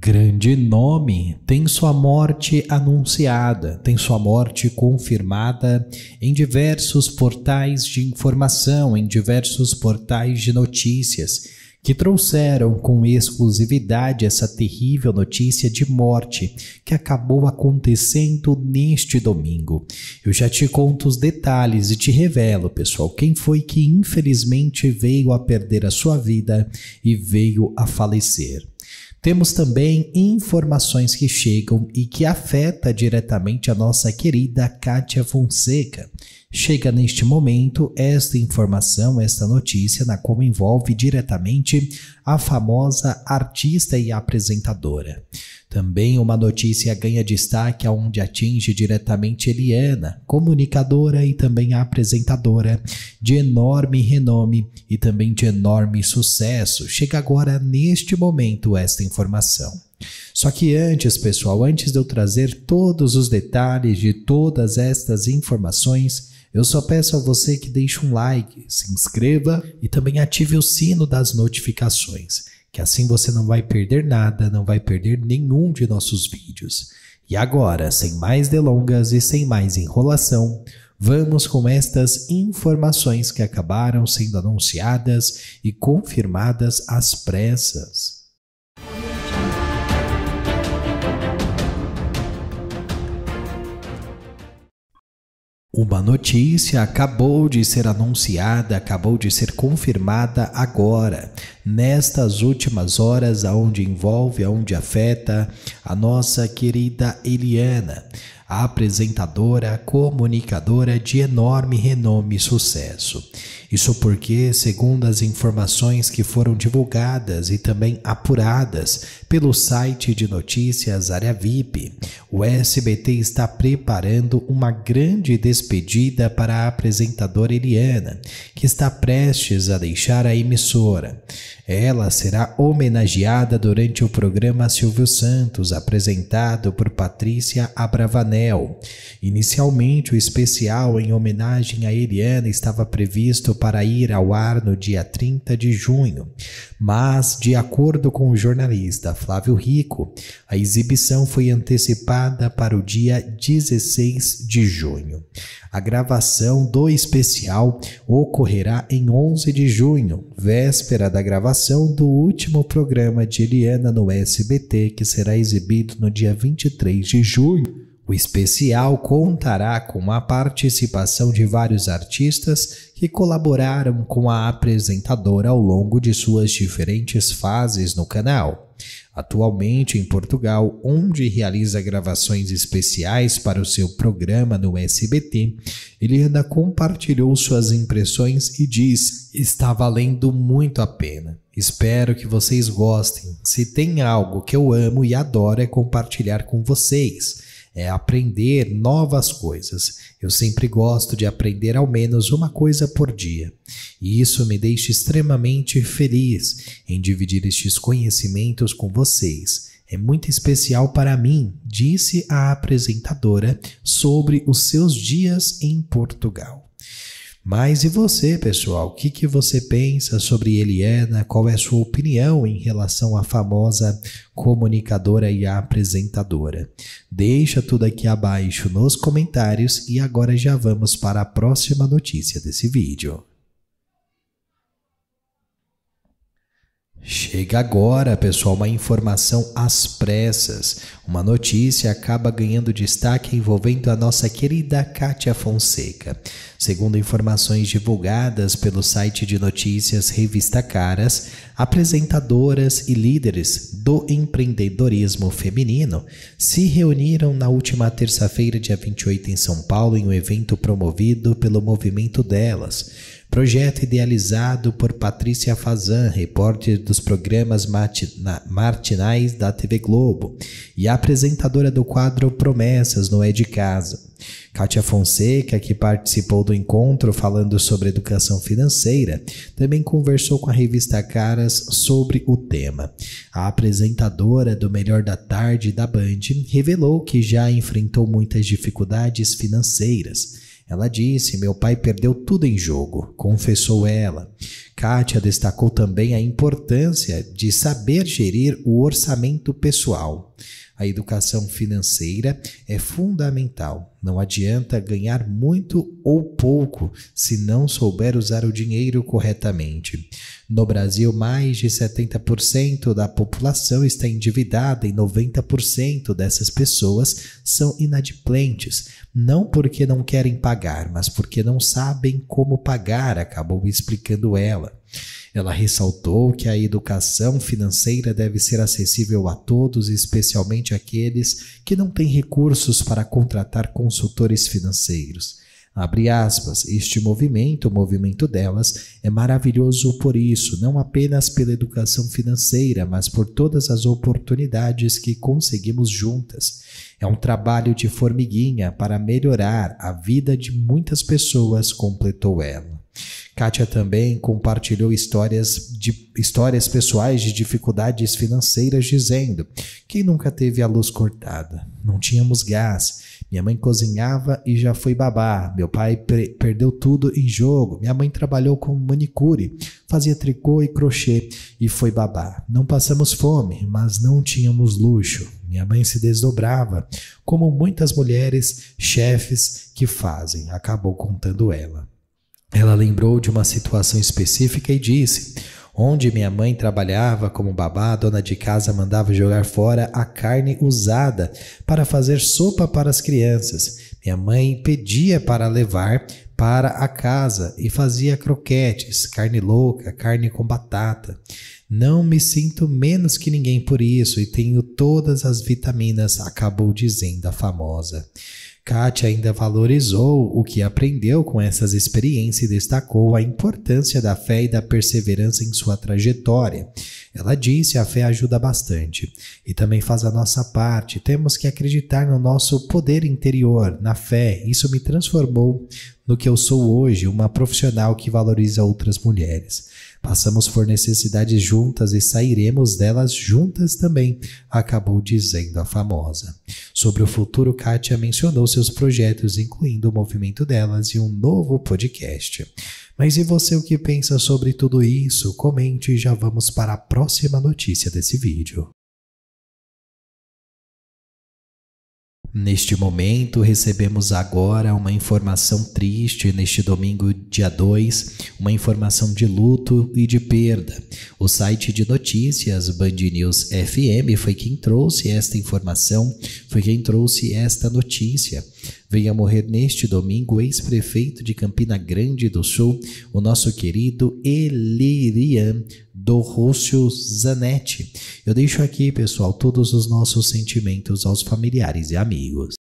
Grande nome tem sua morte anunciada, tem sua morte confirmada em diversos portais de informação, em diversos portais de notícias, que trouxeram com exclusividade essa terrível notícia de morte que acabou acontecendo neste domingo. Eu já te conto os detalhes e te revelo, pessoal, quem foi que infelizmente veio a perder a sua vida e veio a falecer. Temos também informações que chegam e que afeta diretamente a nossa querida Kátia Fonseca. Chega neste momento esta informação, esta notícia, na qual envolve diretamente a famosa artista e apresentadora. Também uma notícia ganha destaque aonde atinge diretamente Eliana, comunicadora e também apresentadora de enorme renome e também de enorme sucesso. Chega agora neste momento esta informação. Só que antes, pessoal, antes de eu trazer todos os detalhes de todas estas informações, eu só peço a você que deixe um like, se inscreva e também ative o sino das notificações, que assim você não vai perder nada, não vai perder nenhum de nossos vídeos. E agora, sem mais delongas e sem mais enrolação, vamos com estas informações que acabaram sendo anunciadas e confirmadas às pressas. Uma notícia acabou de ser anunciada, acabou de ser confirmada agora nestas últimas horas, aonde envolve, aonde afeta a nossa querida Eliana, a apresentadora, comunicadora de enorme renome e sucesso. Isso porque, segundo as informações que foram divulgadas e também apuradas pelo site de notícias Área VIP, o SBT está preparando uma grande despedida para a apresentadora Eliana, que está prestes a deixar a emissora. Ela será homenageada durante o programa Silvio Santos, apresentado por Patrícia Abravanel. Inicialmente, o especial em homenagem a Eliana estava previsto para ir ao ar no dia 30 de junho, mas, de acordo com o jornalista Flávio Rico, a exibição foi antecipada para o dia 16 de junho. A gravação do especial ocorrerá em 11 de junho, véspera da gravação gravação do último programa de Eliana no SBT, que será exibido no dia 23 de junho. O especial contará com a participação de vários artistas que colaboraram com a apresentadora ao longo de suas diferentes fases no canal. Atualmente em Portugal, onde realiza gravações especiais para o seu programa no SBT, Eliana compartilhou suas impressões e diz: Está valendo muito a pena. Espero que vocês gostem. Se tem algo que eu amo e adoro é compartilhar com vocês é aprender novas coisas. Eu sempre gosto de aprender ao menos uma coisa por dia, e isso me deixa extremamente feliz em dividir estes conhecimentos com vocês. É muito especial para mim, disse a apresentadora sobre os seus dias em Portugal. Mas e você, pessoal? O que, que você pensa sobre Eliana? Qual é a sua opinião em relação à famosa comunicadora e apresentadora? Deixa tudo aqui abaixo nos comentários e agora já vamos para a próxima notícia desse vídeo. Chega agora, pessoal, uma informação às pressas. Uma notícia acaba ganhando destaque envolvendo a nossa querida Kátia Fonseca. Segundo informações divulgadas pelo site de notícias Revista Caras, apresentadoras e líderes do empreendedorismo feminino se reuniram na última terça-feira, dia 28, em São Paulo, em um evento promovido pelo Movimento Delas Projeto idealizado por Patrícia Fazan, repórter dos programas Martinais da TV Globo e apresentadora do quadro Promessas no É de Casa. Kátia Fonseca, que participou do encontro falando sobre educação financeira, também conversou com a revista Caras sobre o tema. A apresentadora do Melhor da Tarde da Band revelou que já enfrentou muitas dificuldades financeiras ela disse: Meu pai perdeu tudo em jogo, confessou ela. Kátia destacou também a importância de saber gerir o orçamento pessoal. A educação financeira é fundamental. Não adianta ganhar muito ou pouco se não souber usar o dinheiro corretamente. No Brasil, mais de 70% da população está endividada e 90% dessas pessoas são inadimplentes, não porque não querem pagar, mas porque não sabem como pagar, acabou explicando ela. Ela ressaltou que a educação financeira deve ser acessível a todos, especialmente aqueles que não têm recursos para contratar consultores financeiros. Abre aspas, este movimento, o movimento delas, é maravilhoso por isso, não apenas pela educação financeira, mas por todas as oportunidades que conseguimos juntas. É um trabalho de formiguinha para melhorar a vida de muitas pessoas, completou ela. Kátia também compartilhou histórias, de, histórias pessoais de dificuldades financeiras, dizendo: Quem nunca teve a luz cortada? Não tínhamos gás. Minha mãe cozinhava e já foi babá. Meu pai perdeu tudo em jogo. Minha mãe trabalhou como manicure, fazia tricô e crochê e foi babá. Não passamos fome, mas não tínhamos luxo. Minha mãe se desdobrava, como muitas mulheres chefes que fazem, acabou contando ela. Ela lembrou de uma situação específica e disse: Onde minha mãe trabalhava como babá, a dona de casa mandava jogar fora a carne usada para fazer sopa para as crianças. Minha mãe pedia para levar para a casa e fazia croquetes, carne louca, carne com batata. Não me sinto menos que ninguém por isso e tenho todas as vitaminas, acabou dizendo a famosa. Kátia ainda valorizou o que aprendeu com essas experiências e destacou a importância da fé e da perseverança em sua trajetória. Ela disse: a fé ajuda bastante e também faz a nossa parte. Temos que acreditar no nosso poder interior, na fé. Isso me transformou no que eu sou hoje, uma profissional que valoriza outras mulheres. Passamos por necessidades juntas e sairemos delas juntas também, acabou dizendo a famosa. Sobre o futuro, Kátia mencionou seus projetos, incluindo o movimento delas e um novo podcast. Mas e você o que pensa sobre tudo isso? Comente e já vamos para a próxima notícia desse vídeo. Neste momento, recebemos agora uma informação triste, neste domingo, dia 2, uma informação de luto e de perda. O site de notícias Band News FM foi quem trouxe esta informação, foi quem trouxe esta notícia. Venha morrer neste domingo, ex-prefeito de Campina Grande do Sul, o nosso querido Elirian Dorrocio Zanetti. Eu deixo aqui, pessoal, todos os nossos sentimentos aos familiares e amigos.